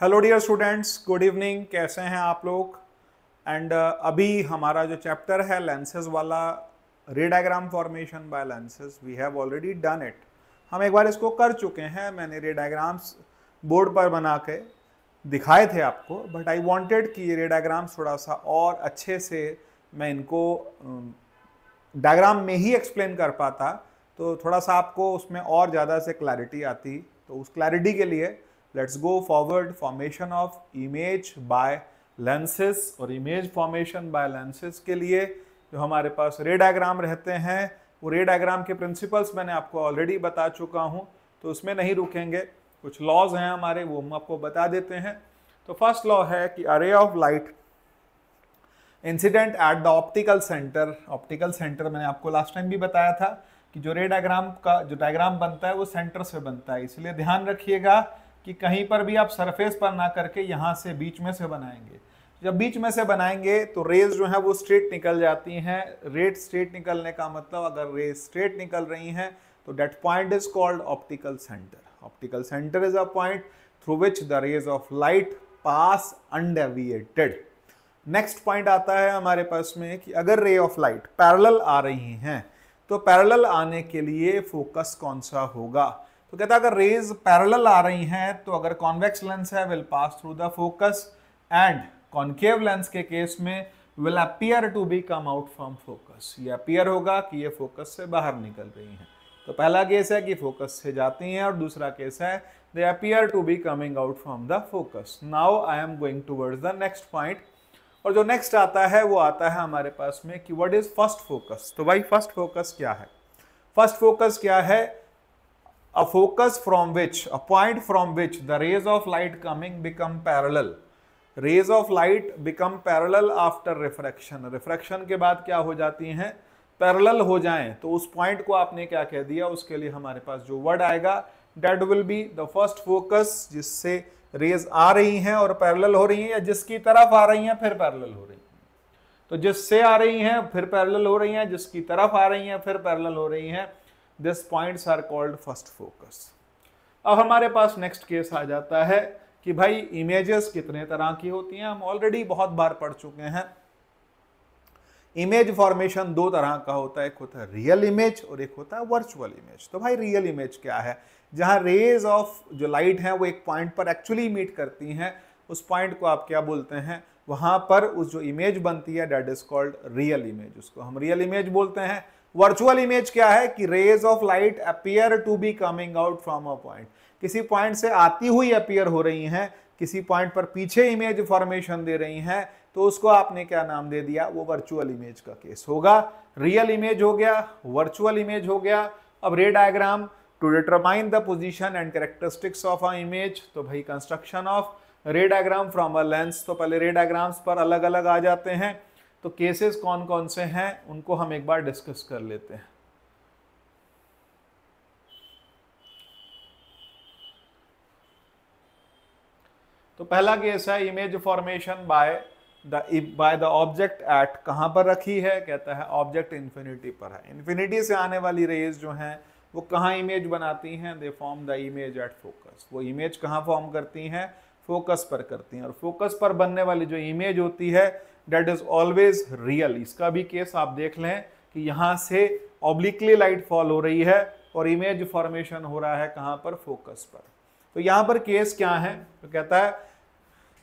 Hello dear students good evening कैसे हैं आप लोग एंड uh, अभी हमारा जो चैप्टर है लेंसेज वाला ray diagram formation by lenses we have already done it हम एक बार इसको कर चुके हैं मैंने रेडाग्राम्स बोर्ड पर बना के दिखाए थे आपको बट आई वांटेड कि ये रेडाग्राम्स थोड़ा सा और अच्छे से मैं इनको डायग्राम um, में ही एक्सप्लेन कर पाता तो थोड़ा सा आपको उसमें और ज़्यादा से क्लैरिटी आती तो उस क्लैरिटी के लिए let's go forward formation of image by lenses और image formation by lenses के लिए जो हमारे पास रे डायग्राम रहते हैं वो रे डायग्राम के प्रिंसिपल्स मैंने आपको ऑलरेडी बता चुका हूँ तो उसमें नहीं रुकेंगे कुछ लॉज हैं हमारे वो हम आपको बता देते हैं तो फर्स्ट लॉ है कि a ray of light incident at the optical center optical center मैंने आपको लास्ट टाइम भी बताया था कि जो रे डायग्राम का जो डायग्राम बनता है वो सेंटर से बनता है इसलिए ध्यान रखिएगा कि कहीं पर भी आप सरफेस पर ना करके यहाँ से बीच में से बनाएंगे जब बीच में से बनाएंगे तो रेज जो है वो स्ट्रेट निकल जाती हैं रेट स्ट्रेट निकलने का मतलब अगर रेज स्ट्रेट निकल रही हैं तो that point is called optical center optical center is a point through which the rays of light pass undeviated next point आता है हमारे पास में कि अगर रे ऑफ लाइट पैरल आ रही हैं तो पैरल आने के लिए फोकस कौन सा होगा तो कहता है अगर रेज पैरेलल आ रही हैं तो अगर कॉन्वेक्स लेंस है will pass through the focus and concave lens के केस में will appear to be come out from focus ये अपियर होगा कि ये फोकस से बाहर निकल रही हैं तो पहला केस है कि फोकस से जाती हैं और दूसरा केस है they appear to be coming out from the focus now I am going towards the next point और जो नेक्स्ट आता है वो आता है हमारे पास में कि व्हाट इज फर्स्ट फोकस तो भाई फर्स्ट फोकस क्या है फर्स्ट फोकस क्या है a focus from which, a point from which the rays of light coming become parallel. Rays of light become parallel after refraction refraction के बाद क्या हो जाती हैं पैरल हो जाएं तो उस पॉइंट को आपने क्या कह दिया उसके लिए हमारे पास जो वर्ड आएगा that will be the first focus जिससे रेज आ रही हैं और पैरल हो रही हैं या जिसकी तरफ आ रही हैं फिर पैरल हो रही हैं तो जिससे आ रही हैं फिर पैरल हो रही हैं जिसकी तरफ आ रही हैं फिर पैरल हो रही हैं this points are called first focus अब हमारे पास नेक्स्ट केस आ जाता है कि भाई इमेजेस कितने तरह की होती हैं हम ऑलरेडी बहुत बार पढ़ चुके हैं इमेज फॉर्मेशन दो तरह का होता है एक होता है रियल इमेज और एक होता है वर्चुअल इमेज तो भाई रियल इमेज क्या है जहाँ रेज ऑफ जो लाइट है वो एक पॉइंट पर एक्चुअली मीट करती हैं उस पॉइंट को आप क्या बोलते हैं वहाँ पर उस जो इमेज बनती है that is called real image उसको हम रियल इमेज बोलते हैं वर्चुअल इमेज क्या है कि rays of light appear to be coming out from a point किसी पॉइंट से आती हुई अपियर हो रही हैं किसी पॉइंट पर पीछे इमेज फॉर्मेशन दे रही हैं तो उसको आपने क्या नाम दे दिया वो वर्चुअल इमेज का केस होगा रियल इमेज हो गया वर्चुअल इमेज हो गया अब ray diagram to determine the position and characteristics of a image तो भाई construction of ray diagram from a lens तो पहले रे डायग्राम्स पर अलग अलग आ जाते हैं तो केसेस कौन कौन से हैं उनको हम एक बार डिस्कस कर लेते हैं तो पहला केस है image formation by the by the object at कहां पर रखी है कहता है ऑब्जेक्ट इन्फिनिटी पर है इन्फिनिटी से आने वाली रेज जो हैं वो कहाँ इमेज बनाती हैं they form the image at focus वो इमेज कहाँ फॉर्म करती हैं फोकस पर करती हैं और फोकस पर बनने वाली जो इमेज होती है डेट इज ऑलवेज रियल इसका भी केस आप देख लें कि यहां से ऑब्लिकली लाइट फॉल हो रही है और इमेज फॉर्मेशन हो रहा है कहां पर फोकस पर तो यहाँ पर केस क्या है तो कहता है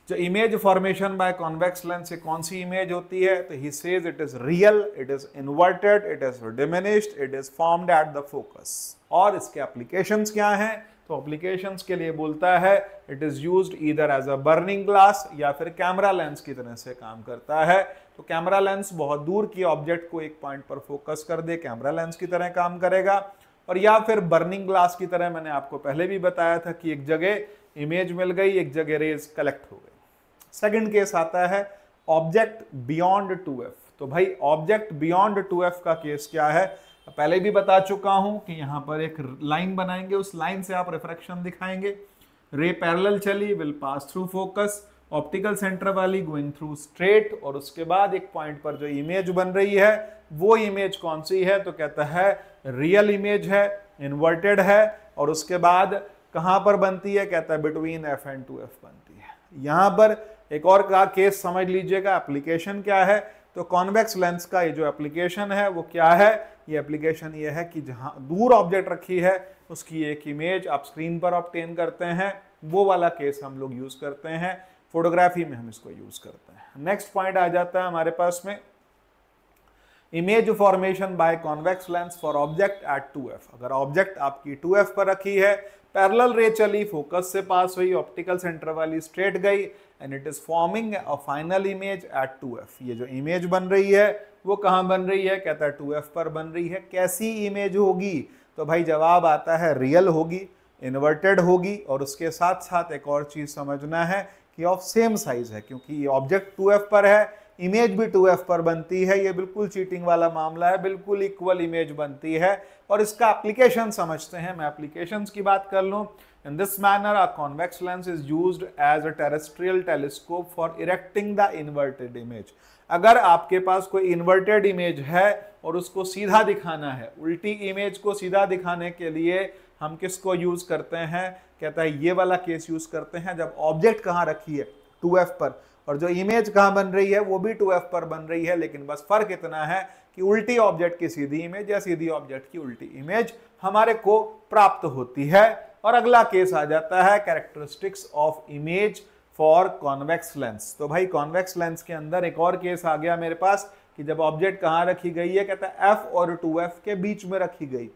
जो image formation by convex lens से कौन सी इमेज होती है तो he says it is real it is inverted it is diminished it is formed at the focus और इसके एप्लीकेशंस क्या हैं तो अप्लीकेशन के लिए बोलता है it is use either as a burning glass या फिर कैमरा लेंस की तरह से काम करता है तो कैमरा लेंस बहुत दूर की ऑब्जेक्ट को एक पॉइंट पर फोकस कर दे कैमरा लेंस की तरह काम करेगा और या फिर बर्निंग ग्लास की तरह मैंने आपको पहले भी बताया था कि एक जगह इमेज मिल गई एक जगह रेज कलेक्ट हो गई सेकंड केस आता है ऑब्जेक्ट बियॉन्ड टू एफ तो भाई ऑब्जेक्ट बियॉन्ड टू एफ का केस क्या है पहले भी बता चुका हूं कि यहाँ पर एक लाइन बनाएंगे उस लाइन से आप रिफ्रैक्शन दिखाएंगे रे पैरेलल चली will pass through focus optical center वाली गोइंग थ्रू स्ट्रेट और उसके बाद एक पॉइंट पर जो इमेज बन रही है वो इमेज कौन सी है तो कहता है रियल इमेज है इन्वर्टेड है और उसके बाद कहां पर बनती है कहता है between F and two F बनती है यहाँ पर एक और का केस समझ लीजिएगा एप्लीकेशन क्या है तो कॉन्वेक्स लेंस का ये जो एप्लीकेशन है वो क्या है ये एप्लीकेशन ये है कि जहाँ दूर ऑब्जेक्ट रखी है उसकी एक इमेज आप स्क्रीन पर ऑप्टेन करते हैं वो वाला केस हम लोग यूज़ करते हैं फोटोग्राफी में हम इसको यूज़ करते हैं नेक्स्ट पॉइंट आ जाता है हमारे पास में image formation by convex lens for object at F अगर ऑब्जेक्ट आपकी एफ पर रखी है पैरेलल रे चली फोकस से पास हुई ऑप्टिकल सेंटर वाली स्ट्रेट गई and it is forming a final image at two F ये जो इमेज बन रही है वो कहाँ बन रही है कहता है टू एफ पर बन रही है कैसी इमेज होगी तो भाई जवाब आता है रियल होगी इन्वर्टेड होगी और उसके साथ साथ एक और चीज़ समझना है कि ऑफ सेम साइज़ है क्योंकि ये ऑब्जेक्ट टू एफ पर है इमेज भी टू एफ पर बनती है ये बिल्कुल चीटिंग वाला मामला है बिल्कुल इक्वल इमेज बनती है और इसका एप्लीकेशन समझते हैं मैं एप्लीकेशन की बात कर लूँ In this manner, a convex lens is used as a terrestrial telescope for erecting the inverted image. अगर आपके पास कोई इन्वर्टेड इमेज है और उसको सीधा दिखाना है उल्टी इमेज को सीधा दिखाने के लिए हम किसको यूज़ करते हैं कहता है ये वाला केस यूज़ करते हैं जब ऑब्जेक्ट कहाँ रखी है 2f पर और जो इमेज कहाँ बन रही है वो भी 2f पर बन रही है लेकिन बस फ़र्क इतना है कि उल्टी ऑब्जेक्ट की सीधी इमेज या सीधी ऑब्जेक्ट की उल्टी इमेज हमारे को प्राप्त होती है और अगला केस आ जाता है characteristics of image for convex lens तो भाई कॉन्वेक्स लेंस के अंदर एक और केस आ गया मेरे पास कि जब ऑब्जेक्ट कहाँ रखी गई है कहता है एफ और टू एफ के बीच में रखी गई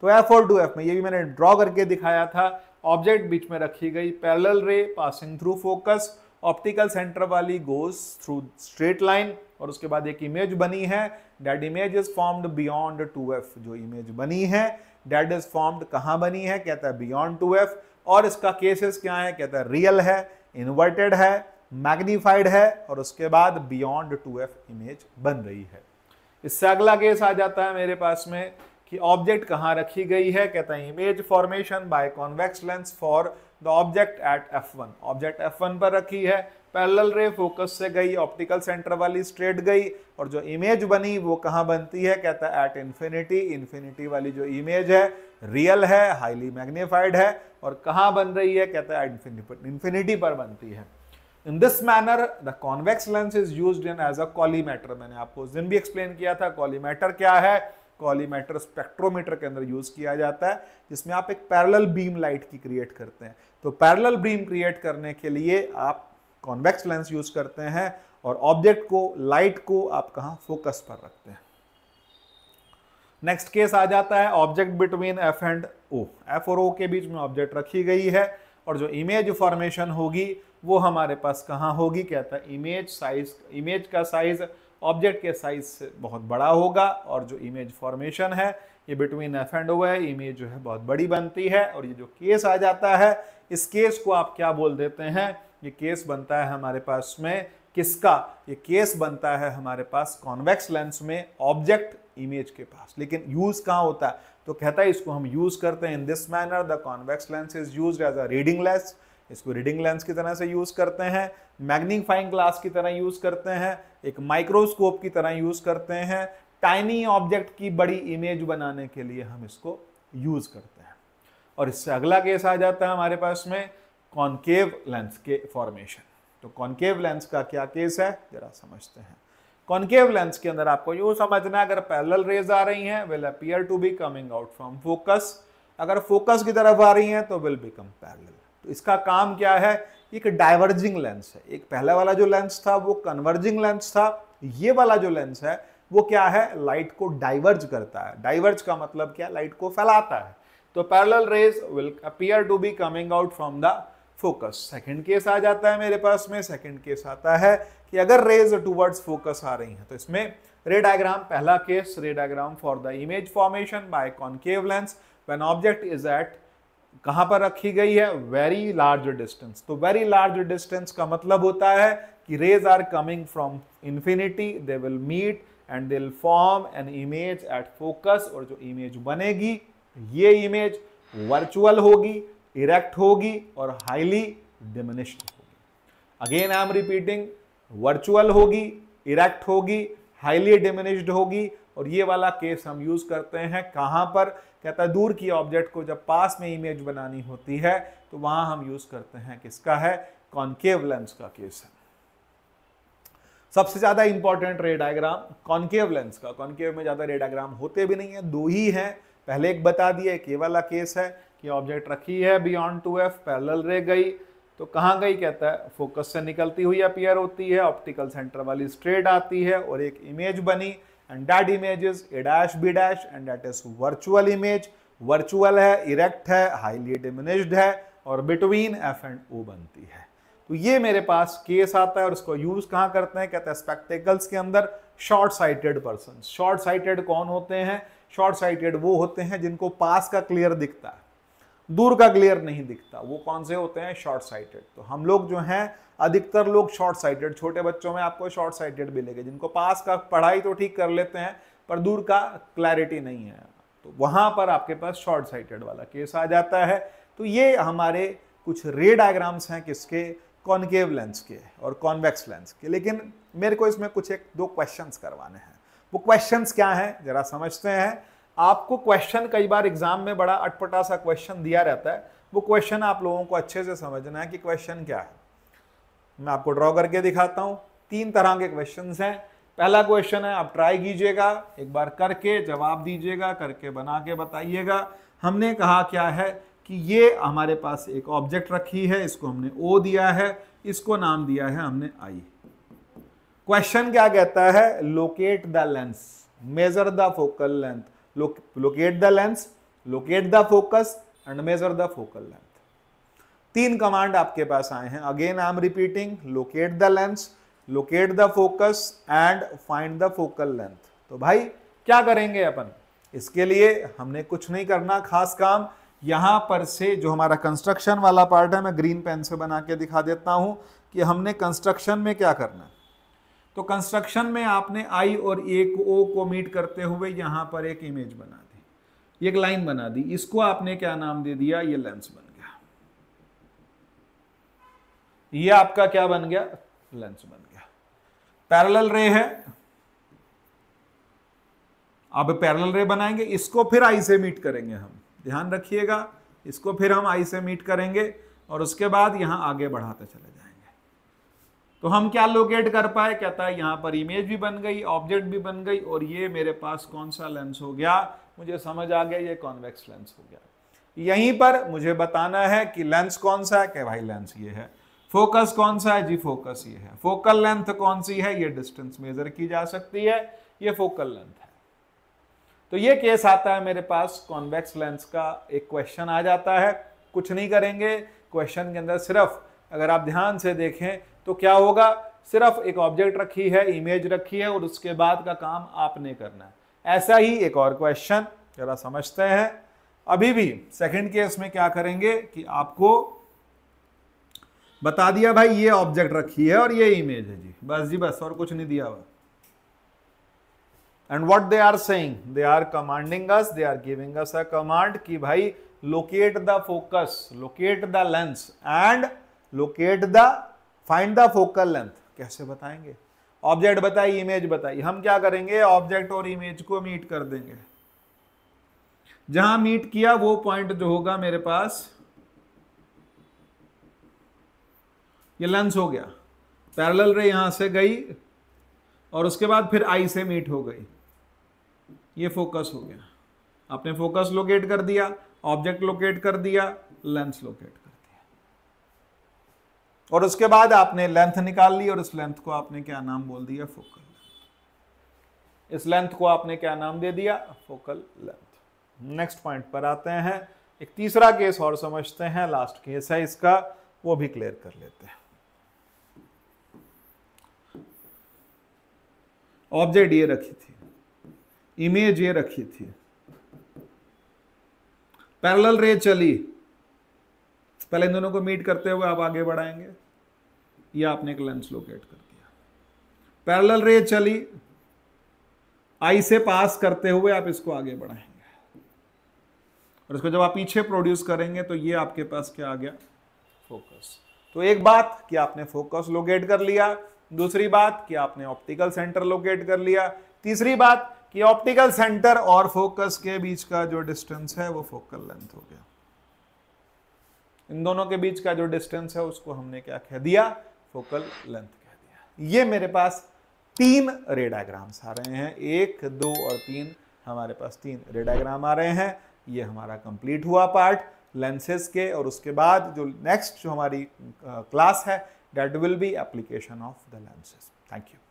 तो एफ और टू एफ में ये भी मैंने ड्रॉ करके दिखाया था ऑब्जेक्ट बीच में रखी गई parallel ray passing through focus optical center वाली गोज थ्रू स्ट्रेट लाइन और उसके बाद एक इमेज बनी है that image is formed beyond two F जो इमेज बनी है डेट इज फॉर्म्ड कहाँ बनी है कहता है बियॉन्ड टू एफ और इसका केसेस क्या है कहता है रियल है इन्वर्टेड है मैग्नीफाइड है और उसके बाद बियॉन्ड टू एफ इमेज बन रही है इससे अगला केस आ जाता है मेरे पास में कि ऑब्जेक्ट कहाँ रखी गई है कहता है image formation by convex lens for the object at F one object F one पर रखी है पैरेलल रे फोकस से गई ऑप्टिकल सेंटर वाली स्ट्रेट गई और जो इमेज बनी वो कहाँ बनती है कहता है एट इन्फिनिटी इन्फिनिटी वाली जो इमेज है रियल है हाईली मैग्नीफाइड है और कहाँ बन रही है कहता है इन्फिनिटी पर बनती है in this manner the convex lens is use in as a collimator मैंने आपको उस दिन भी एक्सप्लेन किया था कॉलीमेटर क्या है कॉलीमेटर स्पेक्ट्रोमीटर के अंदर यूज किया जाता है जिसमें आप एक पैरेलल बीम लाइट की क्रिएट करते हैं तो पैरेलल बीम क्रिएट करने के लिए आप कॉन्वेक्स लेंस यूज करते हैं और ऑब्जेक्ट को लाइट को आप कहाँ फोकस पर रखते हैं नेक्स्ट केस आ जाता है object between F and O F और ओ के बीच में ऑब्जेक्ट रखी गई है और जो इमेज फॉर्मेशन होगी वो हमारे पास कहाँ होगी कहता है इमेज साइज इमेज का साइज ऑब्जेक्ट के साइज से बहुत बड़ा होगा और जो इमेज फॉर्मेशन है ये बिटवीन एफ एंड ओ है इमेज जो है बहुत बड़ी बनती है और ये जो केस आ जाता है इस केस को आप क्या बोल देते हैं ये केस बनता है हमारे पास में किसका ये केस बनता है हमारे पास कॉन्वेक्स लेंस में ऑब्जेक्ट इमेज के पास लेकिन यूज कहाँ होता है तो कहता है इसको हम यूज करते हैं in this manner the convex lens is use as a reading lens इसको रीडिंग लेंस की तरह से यूज करते हैं मैग्निफाइंग ग्लास की तरह यूज करते हैं एक माइक्रोस्कोप की तरह यूज करते हैं टाइनी ऑब्जेक्ट की बड़ी इमेज बनाने के लिए हम इसको यूज करते हैं और इससे अगला केस आ जाता है हमारे पास में कॉन्केव लेंस के फॉर्मेशन तो कॉन्केव लेंस का क्या केस है जरा समझते हैं कॉन्केव लेंस के अंदर आपको यूँ समझना है अगर पैरेलल रेज आ रही हैं will appear to be coming out from focus अगर फोकस की तरफ आ रही हैं तो विल बिकम पैरेलल तो इसका काम क्या है एक डाइवर्जिंग लेंस है एक पहले वाला जो लेंस था वो कन्वर्जिंग लेंस था ये वाला जो लेंस है वो क्या है लाइट को डाइवर्ज करता है डाइवर्ज का मतलब क्या लाइट को फैलाता है तो parallel rays will appear to be coming out from the focus second case आ जाता है मेरे पास में सेकंड केस आता है कि अगर रेज टूवर्ड्स फोकस आ रही हैं तो इसमें रे डायग्राम पहला case ray diagram for the image formation by concave lens when object is at कहां पर रखी गई है वेरी लार्ज डिस्टेंस तो वेरी लार्ज डिस्टेंस का मतलब होता है कि rays are coming from infinity they will meet and they will form an image at focus और जो इमेज बनेगी ये इमेज वर्चुअल होगी इरेक्ट होगी और हाईली डिमिनिश्ड होगी again I am repeating virtual होगी इरेक्ट होगी हाईली डिमिनिश्ड होगी और ये वाला केस हम यूज़ करते हैं कहां पर कहता है दूर की ऑब्जेक्ट को जब पास में इमेज बनानी होती है तो वहां हम यूज़ करते हैं किसका है कॉन्केव लेंस का केस है सबसे ज़्यादा important ray diagram concave lens का कॉन्केव में ज़्यादा रे डायग्राम होते भी नहीं है दो ही हैं पहले एक बता दिया एक ये वाला केस है कि ऑब्जेक्ट रखी है बियॉन्ड टू एफ पैरल रे गई तो कहाँ गई कहता है फोकस से निकलती हुई अपियर होती है ऑप्टिकल सेंटर वाली स्ट्रेट आती है और एक इमेज बनी and that image is A dash B dash and that is virtual image virtual है इरेक्ट है हाईली डिमिनिश्ड है और बिटवीन एफ एंड ओ बनती है तो ये मेरे पास केस आता है और इसको यूज कहाँ करते हैं कहते हैं स्पेक्टेकल्स के अंदर short sighted person short sighted कौन होते हैं शॉर्ट साइटेड वो होते हैं जिनको पास का क्लियर दिखता है दूर का ग्लेयर नहीं दिखता वो कौन से होते हैं शॉर्ट साइटेड तो हम लोग जो हैं अधिकतर लोग शॉर्ट साइटेड छोटे बच्चों में आपको शॉर्ट साइटेड मिलेंगे जिनको पास का पढ़ाई तो ठीक कर लेते हैं पर दूर का क्लैरिटी नहीं है तो वहाँ पर आपके पास शॉर्ट साइटेड वाला केस आ जाता है तो ये हमारे कुछ रे डायग्राम्स हैं किसके कॉन्केव लेंस के और कॉन्वेक्स लेंस के लेकिन मेरे को इसमें कुछ एक दो क्वेश्चंस करवाने हैं वो क्वेश्चंस क्या हैं ज़रा समझते हैं आपको क्वेश्चन कई बार एग्जाम में बड़ा अटपटा सा क्वेश्चन दिया रहता है वो क्वेश्चन आप लोगों को अच्छे से समझना है कि क्वेश्चन क्या है मैं आपको ड्रॉ करके दिखाता हूँ तीन तरह के क्वेश्चन हैं पहला क्वेश्चन है आप ट्राई कीजिएगा एक बार करके जवाब दीजिएगा करके बना के बताइएगा हमने कहा क्या है कि ये हमारे पास एक ऑब्जेक्ट रखी है इसको हमने ओ दिया है इसको नाम दिया है हमने आई क्वेश्चन क्या कहता है locate the lens measure the focal length locate the lens locate the focus and measure the focal length तीन कमांड आपके पास आए हैं again I am repeating locate the lens locate the focus and find the focal length तो भाई क्या करेंगे अपन इसके लिए हमने कुछ नहीं करना खास काम यहां पर से जो हमारा कंस्ट्रक्शन वाला पार्ट है मैं ग्रीन पेन से बना के दिखा देता हूं कि हमने कंस्ट्रक्शन में क्या करना है तो कंस्ट्रक्शन में आपने आई और ए को ओ को मीट करते हुए यहां पर एक इमेज बना दी एक लाइन बना दी इसको आपने क्या नाम दे दिया ये लेंस बन गया ये आपका क्या बन गया लेंस बन गया पैरेलल रे है अब पैरेलल रे बनाएंगे इसको फिर आई से मीट करेंगे हम ध्यान रखिएगा इसको फिर हम आई से मीट करेंगे और उसके बाद यहां आगे बढ़ाते चले जाएंगे तो हम क्या लोकेट कर पाए कहता है यहाँ पर इमेज भी बन गई ऑब्जेक्ट भी बन गई और ये मेरे पास कौन सा लेंस हो गया मुझे समझ आ गया ये कॉन्वेक्स लेंस हो गया यहीं पर मुझे बताना है कि लेंस कौन सा है क्या भाई लेंस ये है फोकस कौन सा है जी फोकस ये है फोकल लेंथ कौन सी है ये डिस्टेंस मेजर की जा सकती है ये फोकल लेंथ है तो ये केस आता है मेरे पास कॉन्वेक्स लेंस का एक क्वेश्चन आ जाता है कुछ नहीं करेंगे क्वेश्चन के अंदर सिर्फ अगर आप ध्यान से देखें तो क्या होगा सिर्फ एक ऑब्जेक्ट रखी है इमेज रखी है और उसके बाद का काम आपने करना है ऐसा ही एक और क्वेश्चन जरा समझते हैं अभी भी सेकंड केस में क्या करेंगे कि आपको बता दिया भाई ये ऑब्जेक्ट रखी है और ये इमेज है जी बस जी बस और कुछ नहीं दिया हुआ and what they are saying they are commanding us they are giving us a command कि भाई locate the focus locate the lens and locate the find the focal length कैसे बताएंगे ऑब्जेक्ट बताइए इमेज बताइए हम क्या करेंगे ऑब्जेक्ट और इमेज को मीट कर देंगे जहां मीट किया वो पॉइंट जो होगा मेरे पास ये लेंस हो गया पैरेलल रे यहां से गई और उसके बाद फिर आई से मीट हो गई ये फोकस हो गया आपने फोकस लोकेट कर दिया ऑब्जेक्ट लोकेट कर दिया लेंस लोकेट और उसके बाद आपने लेंथ निकाल ली और इस लेंथ को आपने क्या नाम बोल दिया फोकल इस लेंथ को आपने क्या नाम दे दिया फोकल लेंथ नेक्स्ट पॉइंट पर आते हैं एक तीसरा केस और समझते हैं लास्ट केस है इसका वो भी क्लियर कर लेते हैं ऑब्जेक्ट ये रखी थी इमेज ये रखी थी पैरेलल रे चली पहले इन दोनों को मीट करते हुए आप आगे बढ़ाएंगे या आपने एक लेंस लोकेट कर दिया पैरेलल रे चली आई से पास करते हुए आप इसको आगे बढ़ाएंगे और इसको जब आप पीछे प्रोड्यूस करेंगे तो ये आपके पास क्या आ गया फोकस तो एक बात कि आपने फोकस लोकेट कर लिया दूसरी बात कि आपने ऑप्टिकल सेंटर लोकेट कर लिया तीसरी बात कि ऑप्टिकल सेंटर और फोकस के बीच का जो डिस्टेंस है वो फोकल लेंथ हो गया इन दोनों के बीच का जो डिस्टेंस है उसको हमने क्या कह दिया फोकल लेंथ कह दिया ये मेरे पास तीन रेडाग्राम्स आ रहे हैं एक दो और तीन हमारे पास तीन रेडाग्राम आ रहे हैं ये हमारा कंप्लीट हुआ पार्ट लेंसेज के और उसके बाद जो नेक्स्ट जो हमारी क्लास है that will be application of the lenses thank you